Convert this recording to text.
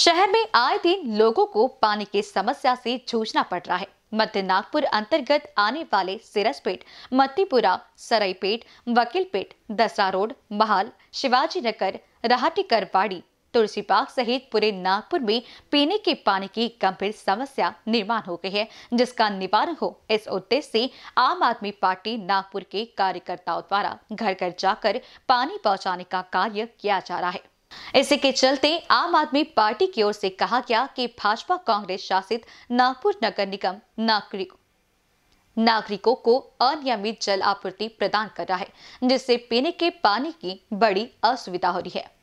शहर में आए दिन लोगों को पानी की समस्या से जूझना पड़ रहा है मध्य नागपुर अंतर्गत आने वाले सिरसपेट मतीपुरा सराईपेट वकीलपेट दसरा रोड महाल शिवाजी नगर करवाड़ी तुलसी बाग सहित पूरे नागपुर में पीने के पानी की गंभीर समस्या निर्माण हो गई है जिसका निवारण हो इस उद्देश्य से आम आदमी पार्टी नागपुर के कार्यकर्ताओं द्वारा घर घर जाकर पानी पहुंचाने का कार्य किया जा रहा है इसी के चलते आम आदमी पार्टी की ओर से कहा गया कि भाजपा कांग्रेस शासित नागपुर नगर निगम नागरिक नागरिकों को अनियमित जल आपूर्ति प्रदान कर रहा है जिससे पीने के पानी की बड़ी असुविधा हो रही है